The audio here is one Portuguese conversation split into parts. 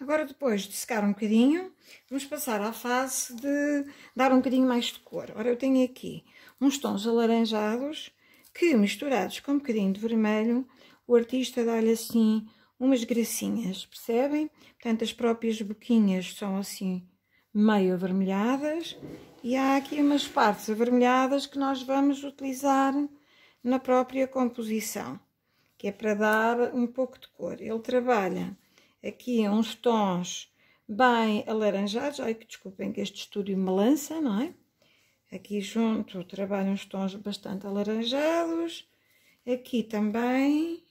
Agora depois de secar um bocadinho, vamos passar à fase de dar um bocadinho mais de cor. Ora, eu tenho aqui uns tons alaranjados que misturados com um bocadinho de vermelho, o artista dá-lhe assim umas gracinhas, percebem? Portanto, as próprias boquinhas são assim meio avermelhadas e há aqui umas partes avermelhadas que nós vamos utilizar na própria composição, que é para dar um pouco de cor. Ele trabalha aqui é uns tons bem alaranjados. Ai, que desculpem que este estúdio me lança, não é? Aqui junto trabalho uns tons bastante alaranjados. Aqui também,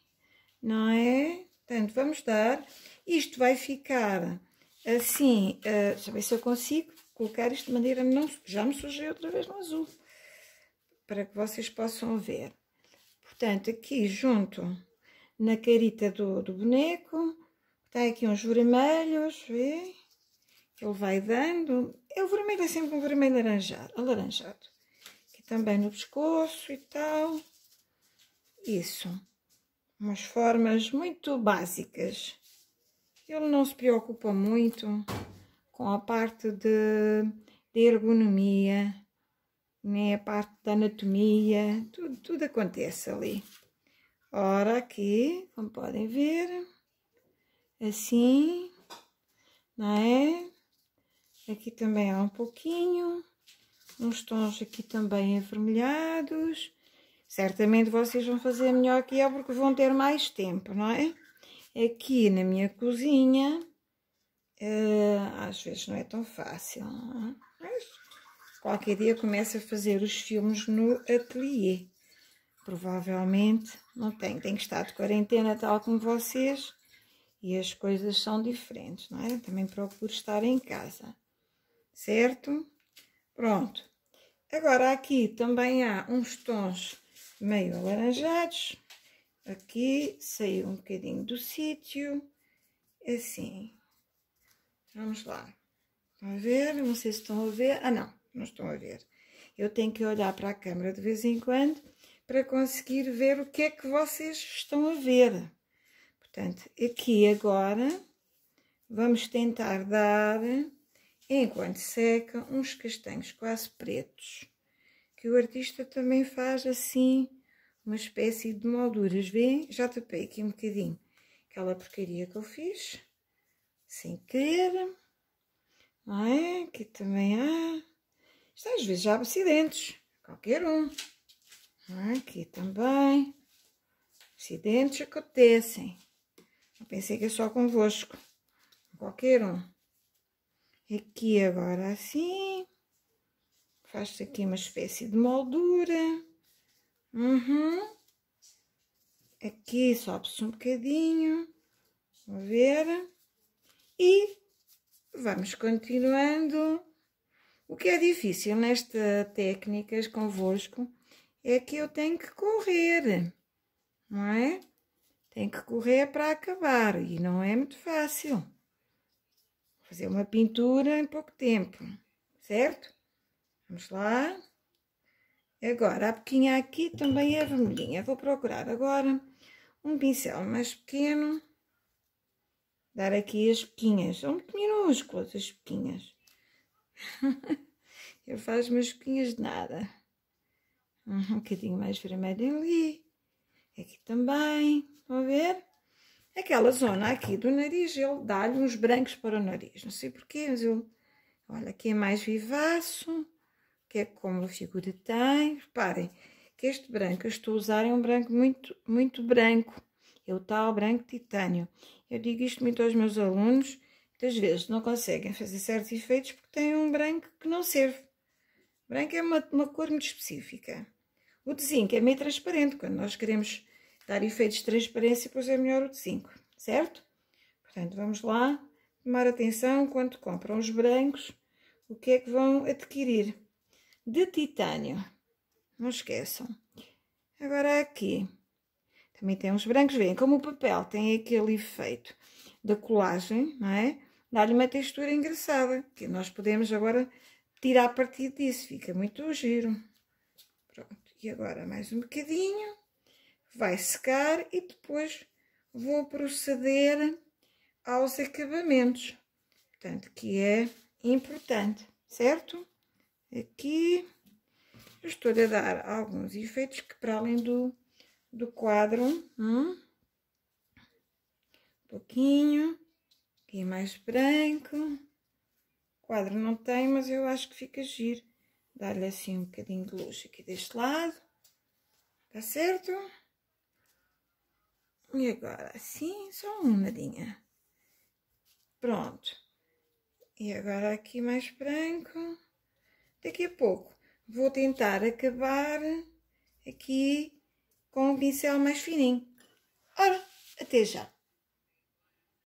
não é? Portanto, vamos dar. Isto vai ficar assim. Uh, deixa eu ver se eu consigo colocar isto de maneira... Não, já me sujei outra vez no azul. Para que vocês possam ver. Portanto, aqui junto na carita do, do boneco tem tá aqui uns vermelhos, vê? Ele vai dando. É o vermelho, é sempre um vermelho laranjado, alaranjado. Aqui também no pescoço e tal. Isso. Umas formas muito básicas. Ele não se preocupa muito com a parte de, de ergonomia, nem a parte da anatomia. Tudo, tudo acontece ali. Ora, aqui, como podem ver assim, né? Aqui também há um pouquinho, uns tons aqui também avermelhados. Certamente vocês vão fazer melhor que é porque vão ter mais tempo, não é? Aqui na minha cozinha, eh, às vezes não é tão fácil, é? mas qualquer dia começo a fazer os filmes no ateliê. Provavelmente não tenho, tem que estar de quarentena tal como vocês e as coisas são diferentes, não é? Também procuro estar em casa, certo? Pronto. Agora aqui também há uns tons meio alaranjados. Aqui saiu um bocadinho do sítio, assim. Vamos lá. Estão a ver? Não sei se estão a ver. Ah, não, não estão a ver. Eu tenho que olhar para a câmera de vez em quando para conseguir ver o que é que vocês estão a ver. Portanto, aqui agora vamos tentar dar, enquanto seca, uns castanhos quase pretos, que o artista também faz assim, uma espécie de molduras, vê? Já tapei aqui um bocadinho aquela porcaria que eu fiz, sem querer, não é? Aqui também há, isto às vezes há acidentes, qualquer um, é? aqui também, acidentes acontecem. Pensei que é só convosco. Qualquer um. Aqui agora assim. Faz-se aqui uma espécie de moldura. Uhum. Aqui sobe-se um bocadinho. Vamos ver. E vamos continuando. O que é difícil nesta técnicas convosco é que eu tenho que correr, não é? Tem que correr para acabar e não é muito fácil. Fazer uma pintura em pouco tempo, certo? Vamos lá. Agora, a pequinha aqui também é vermelhinha. Vou procurar agora um pincel mais pequeno. Dar aqui as pequinhas. São muito minúsculas as pequinhas. Eu faço umas pequinhas de nada. Um bocadinho mais vermelho ali. Aqui também, estão a ver? Aquela zona aqui do nariz, ele dá-lhe uns brancos para o nariz. Não sei porquê, mas eu Olha, aqui é mais vivaço, que é como a figura tem. Reparem que este branco que eu estou a usar é um branco muito, muito branco. É o tal branco titânio. Eu digo isto muito aos meus alunos. Muitas vezes não conseguem fazer certos efeitos porque têm um branco que não serve. O branco é uma, uma cor muito específica. O desenho, zinco é meio transparente. Quando nós queremos dar efeitos de transparência, pois é melhor o de 5, certo? Portanto, vamos lá tomar atenção quando compram os brancos, o que é que vão adquirir de titânio. Não esqueçam. Agora aqui, também tem uns brancos, veem como o papel tem aquele efeito da colagem, não é? Dá-lhe uma textura engraçada, que nós podemos agora tirar partido disso, fica muito giro. Pronto, e agora mais um bocadinho vai secar e depois vou proceder aos acabamentos, portanto, que é importante, certo? Aqui eu estou a dar alguns efeitos que para além do, do quadro, hum? um pouquinho, aqui é mais branco, o quadro não tem, mas eu acho que fica giro, dar-lhe assim um bocadinho de luz aqui deste lado, tá certo? E agora assim, só uma linha. Pronto. E agora aqui mais branco. Daqui a pouco vou tentar acabar aqui com um pincel mais fininho. Ora, até já!